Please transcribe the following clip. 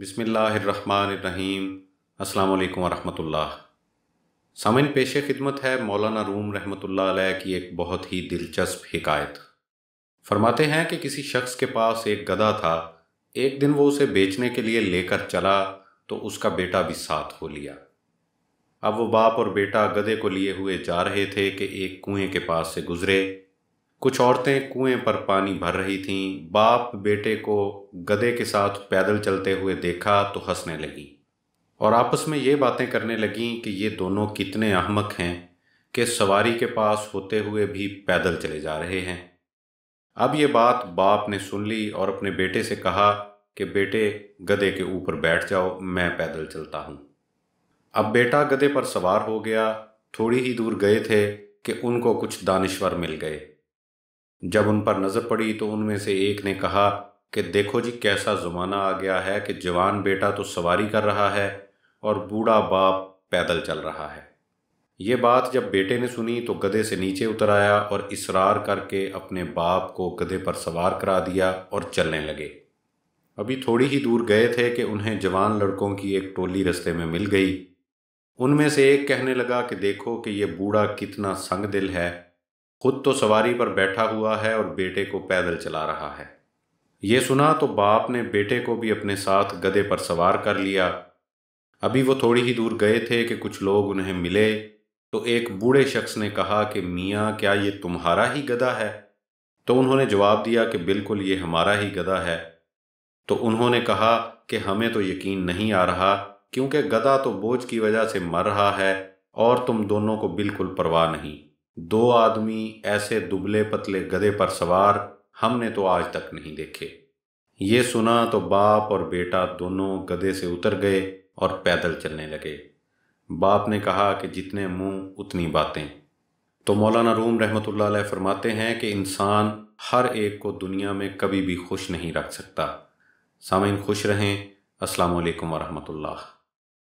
बिसमीम् अल्लाम वरहमतुल्लाह सामिन पेश खिदमत है मौलाना रूम रहमतुल्लाह अलैह की एक बहुत ही दिलचस्प हिकायत फरमाते हैं कि किसी शख्स के पास एक गधा था एक दिन वो उसे बेचने के लिए लेकर चला तो उसका बेटा भी साथ हो लिया अब वो बाप और बेटा गधे को लिए हुए जा रहे थे कि एक कुएं के पास से गुजरे कुछ औरतें कुएं पर पानी भर रही थीं बाप बेटे को गधे के साथ पैदल चलते हुए देखा तो हंसने लगी और आपस में ये बातें करने लगीं कि ये दोनों कितने अहमक हैं कि सवारी के पास होते हुए भी पैदल चले जा रहे हैं अब ये बात बाप ने सुन ली और अपने बेटे से कहा कि बेटे गधे के ऊपर बैठ जाओ मैं पैदल चलता हूँ अब बेटा गधे पर सवार हो गया थोड़ी ही दूर गए थे कि उनको कुछ दानश्वर मिल गए जब उन पर नज़र पड़ी तो उनमें से एक ने कहा कि देखो जी कैसा ज़माना आ गया है कि जवान बेटा तो सवारी कर रहा है और बूढ़ा बाप पैदल चल रहा है ये बात जब बेटे ने सुनी तो गधे से नीचे उतर आया और इसरार करके अपने बाप को गधे पर सवार करा दिया और चलने लगे अभी थोड़ी ही दूर गए थे कि उन्हें जवान लड़कों की एक टोली रस्ते में मिल गई उनमें से एक कहने लगा कि देखो कि ये बूढ़ा कितना संग दिल है खुद तो सवारी पर बैठा हुआ है और बेटे को पैदल चला रहा है ये सुना तो बाप ने बेटे को भी अपने साथ गधे पर सवार कर लिया अभी वो थोड़ी ही दूर गए थे कि कुछ लोग उन्हें मिले तो एक बूढ़े शख्स ने कहा कि मियाँ क्या ये तुम्हारा ही गधा है तो उन्होंने जवाब दिया कि बिल्कुल ये हमारा ही गधा है तो उन्होंने कहा कि हमें तो यकीन नहीं आ रहा क्योंकि गधा तो बोझ की वजह से मर रहा है और तुम दोनों को बिल्कुल परवाह नहीं दो आदमी ऐसे दुबले पतले गधे पर सवार हमने तो आज तक नहीं देखे ये सुना तो बाप और बेटा दोनों गधे से उतर गए और पैदल चलने लगे बाप ने कहा कि जितने मुंह उतनी बातें तो मौलाना रूम रहमतुल्लाह फरमाते हैं कि इंसान हर एक को दुनिया में कभी भी खुश नहीं रख सकता सामिन खुश रहें असलकम वरहमतुल्ला